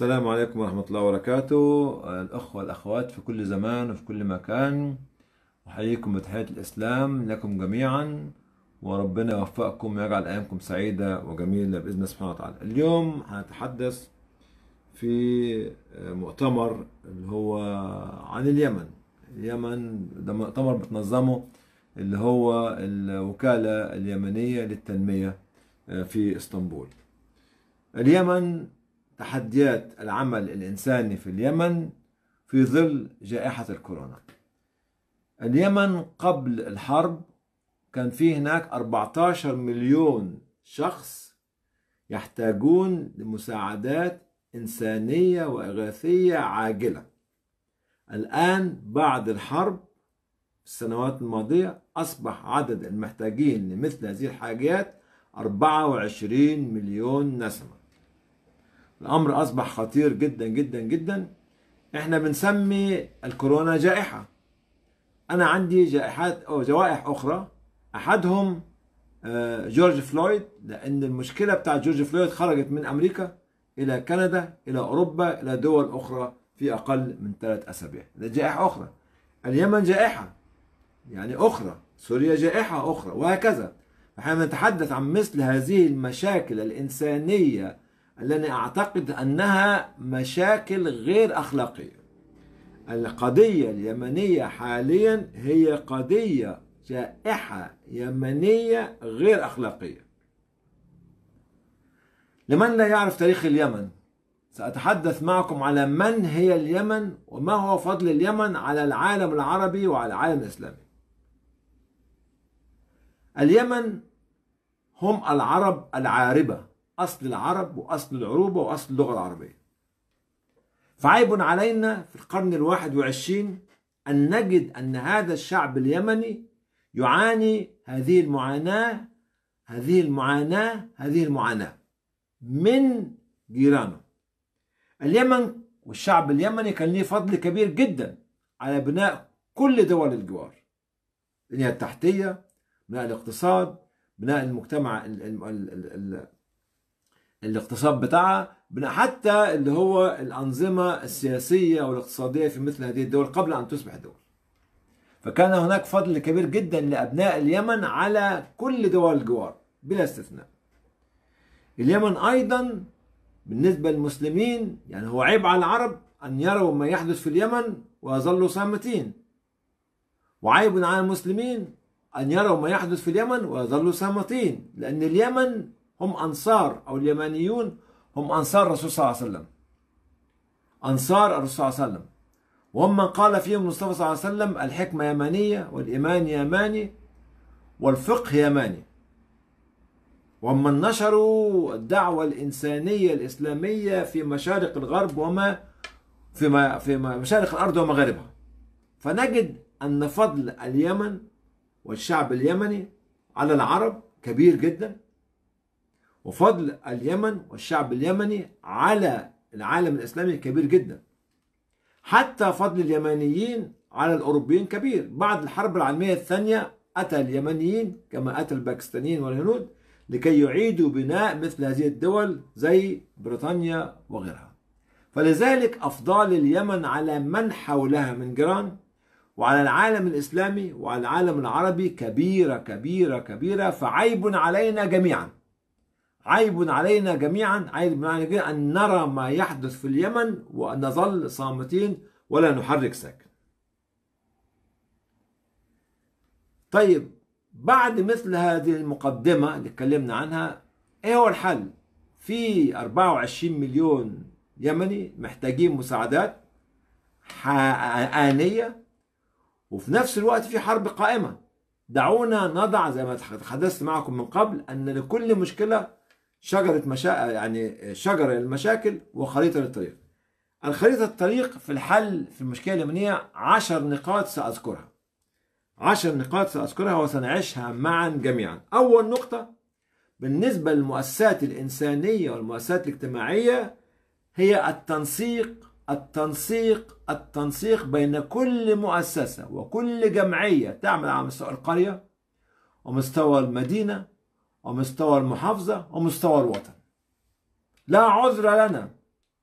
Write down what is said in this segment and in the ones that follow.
السلام عليكم ورحمة الله وبركاته الأخوة والأخوات في كل زمان وفي كل مكان أحييكم بتحية الإسلام لكم جميعا وربنا يوفقكم ويجعل أيامكم سعيدة وجميلة بإذن سبحانه وتعالى اليوم هنتحدث في مؤتمر اللي هو عن اليمن اليمن ده مؤتمر بتنظمه اللي هو الوكالة اليمنية للتنمية في اسطنبول اليمن تحديات العمل الإنساني في اليمن في ظل جائحة الكورونا اليمن قبل الحرب كان فيه هناك 14 مليون شخص يحتاجون لمساعدات إنسانية وإغاثية عاجلة الآن بعد الحرب في السنوات الماضية أصبح عدد المحتاجين لمثل هذه الحاجات 24 مليون نسمة الأمر أصبح خطير جدا جدا جدا احنا بنسمي الكورونا جائحة أنا عندي جائحات أو جوائح أخرى أحدهم آه، جورج فلويد لأن المشكلة بتاع جورج فلويد خرجت من أمريكا إلى كندا إلى أوروبا إلى دول أخرى في أقل من ثلاث أسابيع ده جائحة أخرى اليمن جائحة يعني أخرى سوريا جائحة أخرى وهكذا فاحنا نتحدث عن مثل هذه المشاكل الإنسانية لأني أعتقد أنها مشاكل غير أخلاقية القضية اليمنية حاليا هي قضية جائحة يمنية غير أخلاقية لمن لا يعرف تاريخ اليمن سأتحدث معكم على من هي اليمن وما هو فضل اليمن على العالم العربي وعلى العالم الإسلامي اليمن هم العرب العاربة أصل العرب وأصل العروبة وأصل اللغة العربية فعيب علينا في القرن الواحد وعشرين أن نجد أن هذا الشعب اليمني يعاني هذه المعاناة هذه المعاناة هذه المعاناة من جيرانه اليمن والشعب اليمني كان ليه فضل كبير جدا على بناء كل دول الجوار البنية التحتية بناء الاقتصاد بناء المجتمع الـ الـ الـ الاقتصاد بتاعها حتى اللي هو الأنظمة السياسية والاقتصادية في مثل هذه الدول قبل أن تصبح دول فكان هناك فضل كبير جدا لأبناء اليمن على كل دول الجوار بلا استثناء اليمن أيضا بالنسبة للمسلمين يعني هو عيب على العرب أن يروا ما يحدث في اليمن ويظلوا صامتين وعيب على المسلمين أن يروا ما يحدث في اليمن ويظلوا صامتين لأن اليمن هم أنصار أو اليمانيون هم أنصار الرسول صلى الله عليه وسلم أنصار الرسول صلى الله عليه وسلم وهم من قال فيهم المصطفى صلى الله عليه وسلم الحكمة يمانية والإيمان يماني والفقه يماني من نشروا الدعوة الإنسانية الإسلامية في مشارق الغرب وما في في مشارق الأرض ومغاربها فنجد أن فضل اليمن والشعب اليمني على العرب كبير جدا وفضل اليمن والشعب اليمني على العالم الإسلامي كبير جدا حتى فضل اليمنيين على الأوروبيين كبير بعد الحرب العالمية الثانية أتى اليمنيين كما أتى الباكستانيين والهنود لكي يعيدوا بناء مثل هذه الدول زي بريطانيا وغيرها فلذلك أفضال اليمن على من حولها من جيران وعلى العالم الإسلامي وعلى العالم العربي كبيرة كبيرة كبيرة فعيب علينا جميعاً عيب علينا جميعا عيب علينا جميعا أن نرى ما يحدث في اليمن ونظل صامتين ولا نحرك ساكن طيب بعد مثل هذه المقدمة اللي اتكلمنا عنها ايه هو الحل في 24 مليون يمني محتاجين مساعدات آنية وفي نفس الوقت في حرب قائمة دعونا نضع زي ما تحدثت معكم من قبل أن لكل مشكلة شجرة مشا... يعني شجرة للمشاكل وخريطة للطريق الخريطة الطريق في الحل في المشكلة اليمنية عشر نقاط سأذكرها عشر نقاط سأذكرها وسنعيشها معا جميعا أول نقطة بالنسبة للمؤسسات الإنسانية والمؤسسات الاجتماعية هي التنسيق التنسيق التنسيق بين كل مؤسسة وكل جمعية تعمل على مستوى القرية ومستوى المدينة ومستوى المحافظة ومستوى الوطن لا عذر لنا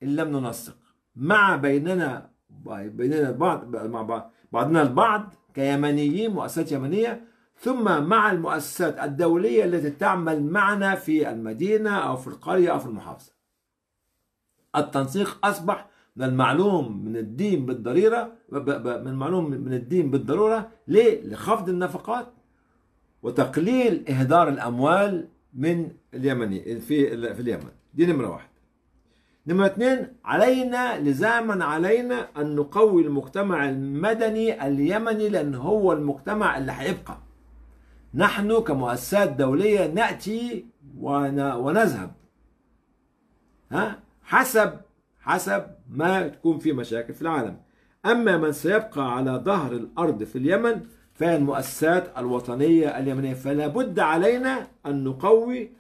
إن لم ننسق مع بيننا بيننا بعض مع بعضنا البعض كيمنيين مؤسسات يمنية ثم مع المؤسسات الدولية التي تعمل معنا في المدينة أو في القرية أو في المحافظة التنسيق أصبح من المعلوم من الدين بالضريرة من المعلوم من الدين بالضرورة ليه؟ لخفض النفقات وتقليل إهدار الأموال من اليمني في في اليمن دي نمرة واحد نمرة اثنين علينا لزاما علينا أن نقوي المجتمع المدني اليمني لأن هو المجتمع اللي هيبقى نحن كمؤسسات دولية نأتي ونذهب ها حسب حسب ما تكون في مشاكل في العالم أما من سيبقى على ظهر الأرض في اليمن المؤسسات الوطنية اليمنية فلا بد علينا أن نقوي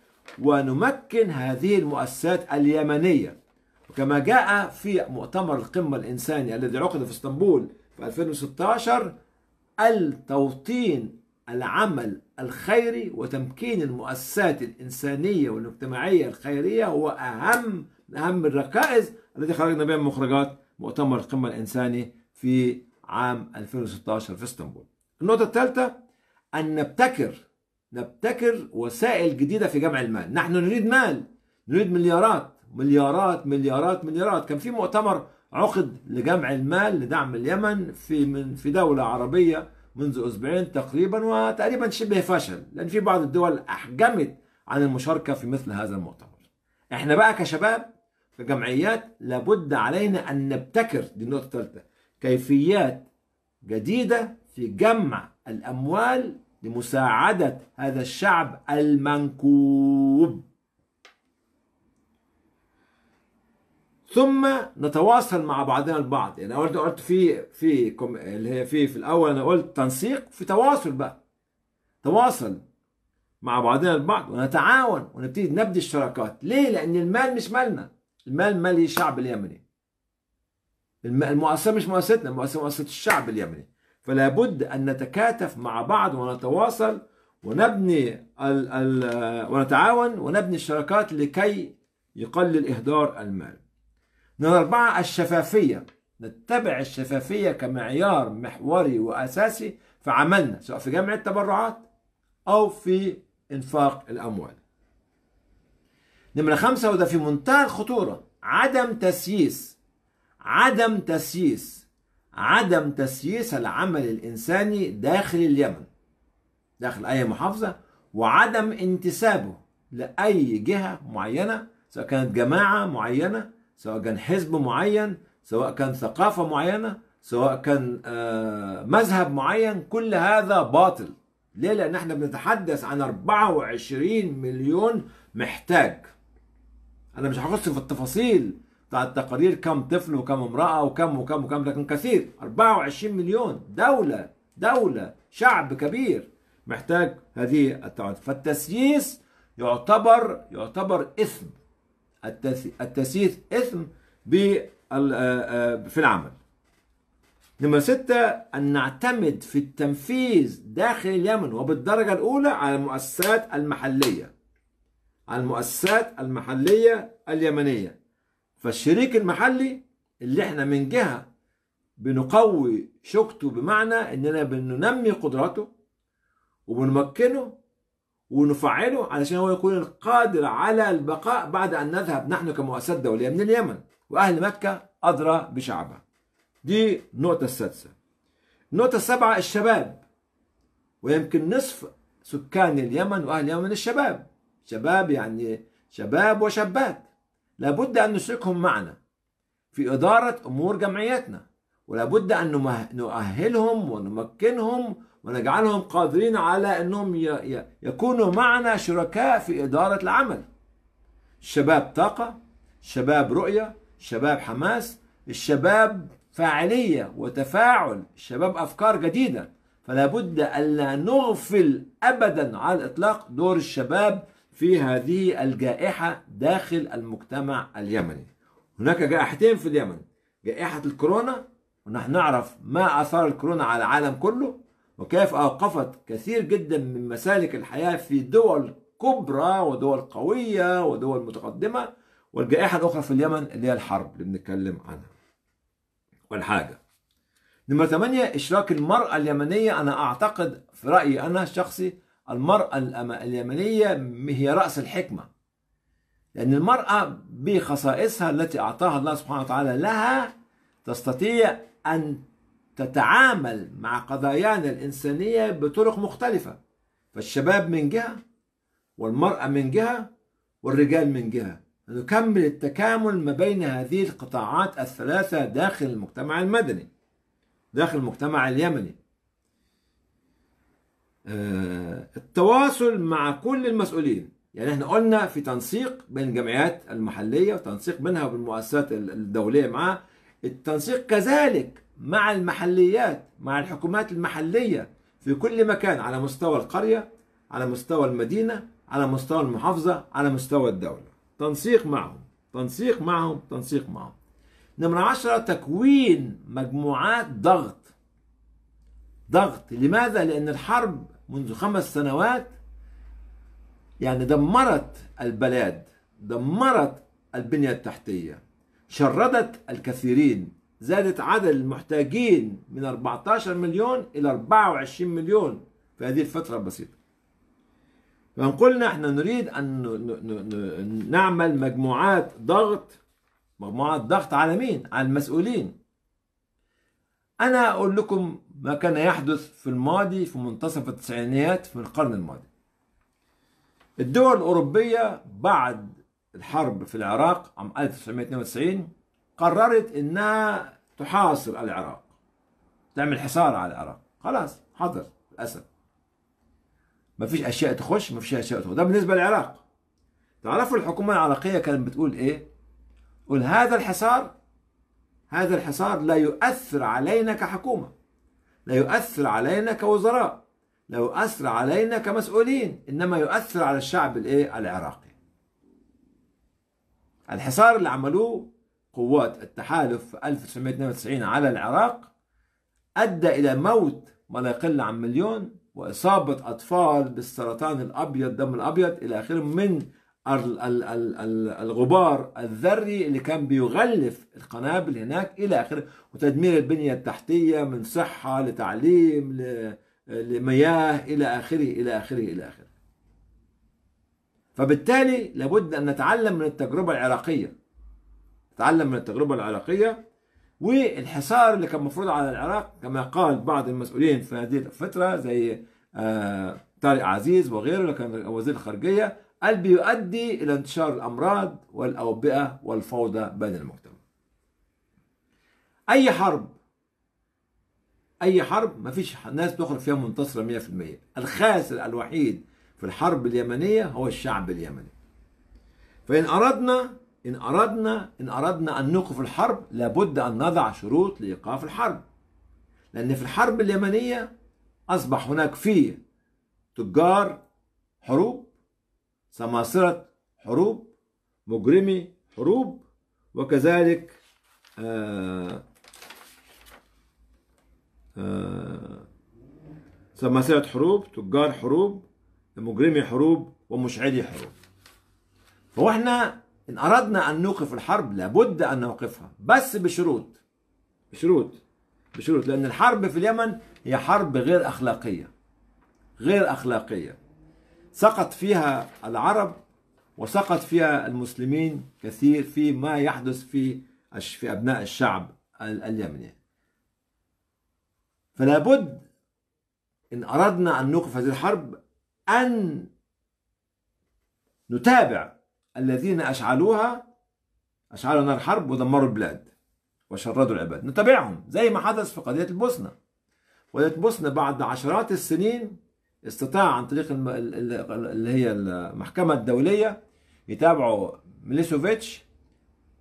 ونمكن هذه المؤسسات اليمنية وكما جاء في مؤتمر القمة الإنساني الذي عقد في اسطنبول في 2016 التوطين العمل الخيري وتمكين المؤسسات الإنسانية والاجتماعية الخيرية هو أهم أهم الركائز التي خرجنا بها من مخرجات مؤتمر القمة الإنساني في عام 2016 في اسطنبول النقطة الثالثة أن نبتكر نبتكر وسائل جديدة في جمع المال نحن نريد مال نريد مليارات مليارات مليارات مليارات كان في مؤتمر عقد لجمع المال لدعم اليمن في من في دولة عربية منذ أسبوعين تقريبا وتقريبا شبه فشل لأن في بعض الدول أحجمت عن المشاركة في مثل هذا المؤتمر احنا بقى كشباب في جمعيات لابد علينا أن نبتكر دي النقطة الثالثة كيفيات جديدة في جمع الأموال لمساعدة هذا الشعب المنكوب ثم نتواصل مع بعضنا البعض يعني قلت قلت في في اللي هي في في الاول انا قلت تنسيق في تواصل بقى تواصل مع بعضنا البعض ونتعاون ونبتدي نبني الشراكات ليه لان المال مش مالنا المال مال الشعب اليمني المؤسسه مش مؤسستنا المؤسسه مؤسسه الشعب اليمني فلا بد أن نتكاتف مع بعض ونتواصل ونبني ال ال ونتعاون ونبني الشراكات لكي يقلل إهدار المال نمرة أربعة الشفافية نتبع الشفافية كمعيار محوري وأساسي في عملنا سواء في جمع التبرعات أو في إنفاق الأموال نمرة خمسة وده في منتهى الخطورة عدم تسييس عدم تسييس عدم تسييس العمل الإنساني داخل اليمن داخل أي محافظة وعدم انتسابه لأي جهة معينة سواء كانت جماعة معينة سواء كان حزب معين سواء كان ثقافة معينة سواء كان آه، مذهب معين كل هذا باطل ليه لأن احنا بنتحدث عن 24 مليون محتاج أنا مش هخص في التفاصيل بتاع التقارير كم طفل وكم امرأة وكم وكم وكم لكن كثير 24 مليون دولة دولة شعب كبير محتاج هذه التعاطف فالتسييس يعتبر يعتبر إثم التسييس إثم آه، في العمل نمرة ستة أن نعتمد في التنفيذ داخل اليمن وبالدرجة الأولى على المؤسسات المحلية على المؤسسات المحلية اليمنية فالشريك المحلي اللي احنا من جهه بنقوي شوكته بمعنى اننا بننمي قدراته وبنمكنه ونفعله علشان هو يكون القادر على البقاء بعد ان نذهب نحن كمؤسسات دوليه من اليمن واهل مكه ادرى بشعبها. دي النقطه السادسه. النقطه السابعه الشباب ويمكن نصف سكان اليمن واهل اليمن الشباب. شباب يعني شباب وشابات. لابد أن نشركهم معنا في إدارة أمور جمعيتنا ولابد أن نؤهلهم ونمكنهم ونجعلهم قادرين على أنهم يكونوا معنا شركاء في إدارة العمل الشباب طاقة الشباب رؤية الشباب حماس الشباب فاعلية وتفاعل الشباب أفكار جديدة فلابد ألا نغفل أبدا على الإطلاق دور الشباب في هذه الجائحة داخل المجتمع اليمني هناك جائحتين في اليمن جائحة الكورونا ونحن نعرف ما أثار الكورونا على العالم كله وكيف أوقفت كثير جدا من مسالك الحياة في دول كبرى ودول قوية ودول متقدمة والجائحة الأخرى في اليمن اللي هي الحرب اللي بنتكلم عنها والحاجة نمرة 8 إشراك المرأة اليمنية أنا أعتقد في رأيي أنا الشخصي المرأة اليمنية هي رأس الحكمة لأن المرأة بخصائصها التي أعطاها الله سبحانه وتعالى لها تستطيع أن تتعامل مع قضايانا الإنسانية بطرق مختلفة فالشباب من جهة والمرأة من جهة والرجال من جهة نكمل التكامل ما بين هذه القطاعات الثلاثة داخل المجتمع المدني داخل المجتمع اليمني آه، التواصل مع كل المسؤولين يعني احنا قلنا في تنسيق بين الجمعيات المحليه وتنسيق بينها وبين المؤسسات الدوليه معها التنسيق كذلك مع المحليات مع الحكومات المحليه في كل مكان على مستوى القريه على مستوى المدينه على مستوى المحافظه على مستوى الدوله تنسيق معهم تنسيق معهم تنسيق معهم نمرة عشرة تكوين مجموعات ضغط ضغط لماذا؟ لأن الحرب منذ خمس سنوات يعني دمرت البلاد دمرت البنية التحتية شردت الكثيرين زادت عدد المحتاجين من 14 مليون إلى 24 مليون في هذه الفترة البسيطة فإن احنا نريد أن نعمل مجموعات ضغط مجموعات ضغط على مين؟ على المسؤولين أنا أقول لكم ما كان يحدث في الماضي في منتصف التسعينيات في القرن الماضي الدول الأوروبية بعد الحرب في العراق عام 1992 قررت إنها تحاصر العراق تعمل حصار على العراق خلاص حاضر للأسف ما فيش أشياء تخش ما فيش أشياء تخش ده بالنسبة للعراق تعرفوا الحكومة العراقية كانت بتقول إيه؟ تقول هذا الحصار هذا الحصار لا يؤثر علينا كحكومة لا يؤثر علينا كوزراء لا يؤثر علينا كمسؤولين إنما يؤثر على الشعب الإيه؟ العراقي الحصار اللي عملوه قوات التحالف في 1992 على العراق أدى إلى موت ما لا يقل عن مليون وإصابة أطفال بالسرطان الأبيض دم الأبيض إلى آخره من الغبار الذري اللي كان بيغلف القنابل هناك الى اخره وتدمير البنيه التحتيه من صحه لتعليم لمياه الى اخره الى اخره الى اخره. فبالتالي لابد ان نتعلم من التجربه العراقيه. نتعلم من التجربه العراقيه والحصار اللي كان مفروض على العراق كما قال بعض المسؤولين في هذه الفتره زي آه، طارق عزيز وغيره اللي كان وزير الخارجيه قد بيؤدي إلى انتشار الأمراض والأوبئة والفوضى بين المجتمع أي حرب أي حرب مفيش ناس تخرج فيها منتصرة 100% الخاسر الوحيد في الحرب اليمنية هو الشعب اليمني فإن أردنا إن أردنا إن أردنا أن نوقف الحرب لابد أن نضع شروط لإيقاف الحرب لأن في الحرب اليمنية أصبح هناك فيه تجار حروب سماسرة حروب مجرمي حروب وكذلك آه، آه، سماسرة حروب تجار حروب مجرمي حروب ومشعلي حروب فاحنا احنا ان اردنا ان نوقف الحرب لابد ان نوقفها بس بشروط بشروط بشروط لان الحرب في اليمن هي حرب غير اخلاقيه غير اخلاقيه سقط فيها العرب وسقط فيها المسلمين كثير في ما يحدث في في أبناء الشعب اليمني فلا بد إن أردنا أن نوقف هذه الحرب أن نتابع الذين أشعلوها أشعلوا نار حرب ودمروا البلاد وشردوا العباد نتابعهم زي ما حدث في قضية البوسنة قضية البوسنة بعد عشرات السنين استطاع عن طريق الم... اللي هي المحكمة الدولية يتابعوا ميليسوفيتش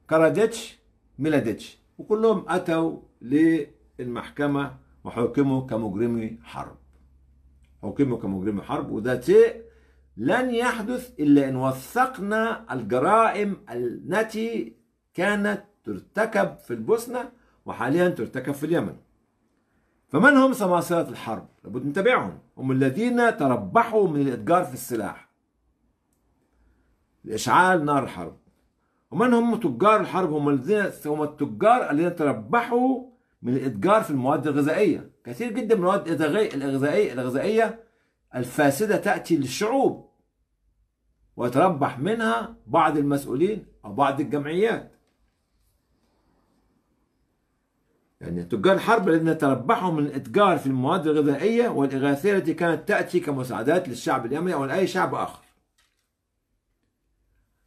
كاراديتش ميلاديتش وكلهم أتوا للمحكمة وحكموا كمجرمي حرب حكموا كمجرمي حرب وده شيء لن يحدث إلا إن وثقنا الجرائم التي كانت ترتكب في البوسنة وحاليا ترتكب في اليمن فمن هم سماسرة الحرب؟ لابد نتابعهم هم الذين تربحوا من الإتجار في السلاح لإشعال نار الحرب ومن هم تجار الحرب هم الذين هم التجار الذين تربحوا من الإتجار في المواد الغذائية كثير جدا من المواد الغذائية الغذائية الفاسدة تأتي للشعوب ويتربح منها بعض المسؤولين أو بعض الجمعيات يعني تجار الحرب الذين تربحوا من الاتجار في المواد الغذائيه والاغاثيه التي كانت تاتي كمساعدات للشعب اليمني او لاي شعب اخر.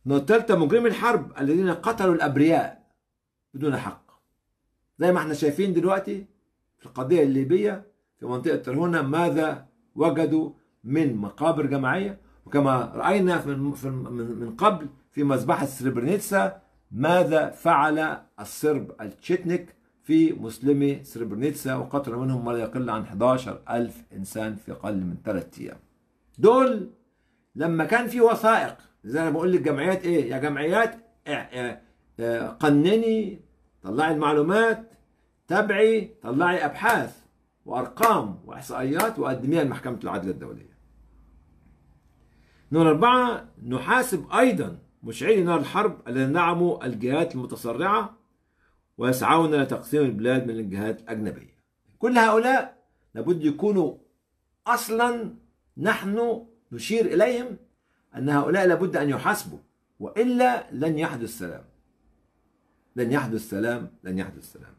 الثالثه مجرمي الحرب الذين قتلوا الابرياء بدون حق. زي ما احنا شايفين دلوقتي في القضيه الليبيه في منطقه ترهونه ماذا وجدوا من مقابر جماعيه وكما راينا من قبل في مذبحه سربرنيتسا ماذا فعل الصرب التشيتنيك في مسلمي سربرنيتسا وقتل منهم ما لا يقل عن 11 ألف إنسان في أقل من ثلاثة أيام دول لما كان في وثائق زي انا بقول لك جمعيات ايه يا جمعيات إيه، إيه، إيه، قنني طلعي المعلومات تابعي طلعي ابحاث وارقام واحصائيات وقدميها لمحكمه العدل الدوليه نور أربعة نحاسب أيضا مشعلي نار الحرب الذين دعموا الجهات المتسرعة ويسعون لتقسيم البلاد من الجهات الأجنبية كل هؤلاء لابد يكونوا أصلا نحن نشير إليهم أن هؤلاء لابد أن يحاسبوا وإلا لن يحدث سلام لن يحدث سلام لن يحدث سلام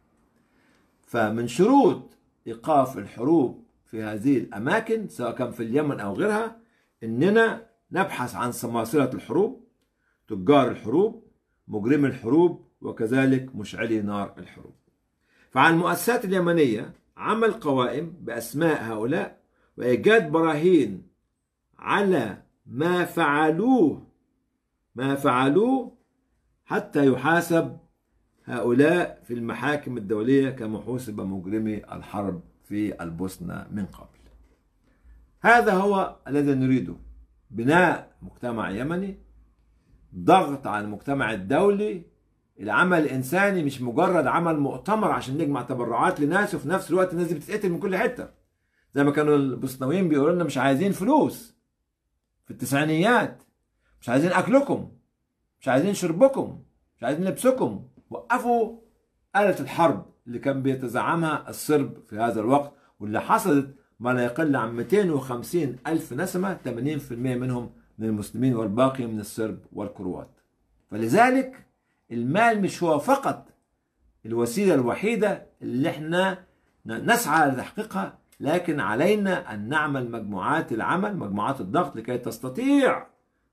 فمن شروط إيقاف الحروب في هذه الأماكن سواء كان في اليمن أو غيرها إننا نبحث عن سماسرة الحروب تجار الحروب مجرمي الحروب وكذلك مشعلي نار الحروب فعلى المؤسسات اليمنية عمل قوائم بأسماء هؤلاء وإيجاد براهين على ما فعلوه ما فعلوه حتى يحاسب هؤلاء في المحاكم الدولية كما حوسب مجرمي الحرب في البوسنة من قبل هذا هو الذي نريده بناء مجتمع يمني ضغط على المجتمع الدولي العمل الانساني مش مجرد عمل مؤتمر عشان نجمع تبرعات لناس وفي نفس الوقت الناس دي بتتقتل من كل حته زي ما كانوا البوسناويين بيقولوا لنا مش عايزين فلوس في التسعينيات مش عايزين اكلكم مش عايزين شربكم مش عايزين لبسكم وقفوا آلة الحرب اللي كان بيتزعمها الصرب في هذا الوقت واللي حصلت ما لا يقل عن 250 ألف نسمة 80% منهم من المسلمين والباقي من الصرب والكروات فلذلك المال مش هو فقط الوسيلة الوحيدة اللي احنا نسعى لتحقيقها لكن علينا أن نعمل مجموعات العمل مجموعات الضغط لكي تستطيع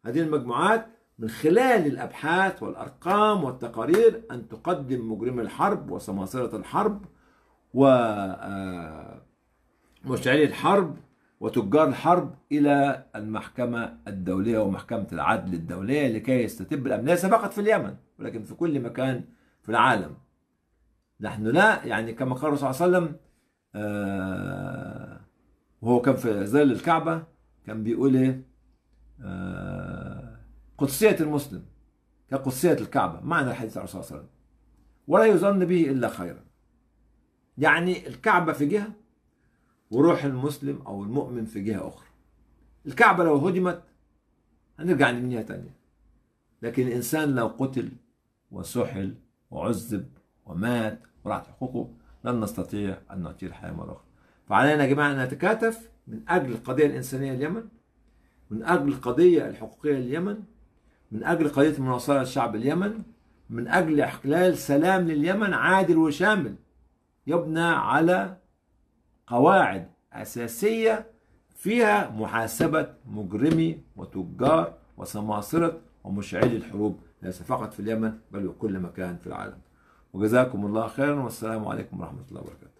هذه المجموعات من خلال الأبحاث والأرقام والتقارير أن تقدم مجرم الحرب وسماسرة الحرب ومشعلي آه، الحرب وتجار الحرب إلى المحكمة الدولية ومحكمة العدل الدولية لكي يستتب الأمن ليس فقط في اليمن ولكن في كل مكان في العالم نحن لا يعني كما قال الرسول صلى الله عليه وسلم آه وهو كان في ظل الكعبة كان بيقول إيه آه، قدسية المسلم كقدسية الكعبة معنى الحديث عن الرسول صلى الله عليه وسلم ولا يظن به إلا خيرا يعني الكعبة في جهة وروح المسلم أو المؤمن في جهة أخرى الكعبة لو هدمت هنرجع نبنيها تانية لكن الإنسان لو قتل وسحل وعذب ومات وراحت حقوقه لن نستطيع أن نعطيه الحياة مرة أخرى فعلينا يا جماعة أن نتكاتف من أجل القضية الإنسانية اليمن من أجل القضية الحقوقية اليمن من أجل قضية المناصرة للشعب اليمن من أجل إحلال سلام لليمن عادل وشامل يبنى على قواعد أساسية فيها محاسبة مجرمي وتجار وسماسرة ومشعلي الحروب ليس فقط في اليمن بل وكل مكان في العالم وجزاكم الله خيرا والسلام عليكم ورحمة الله وبركاته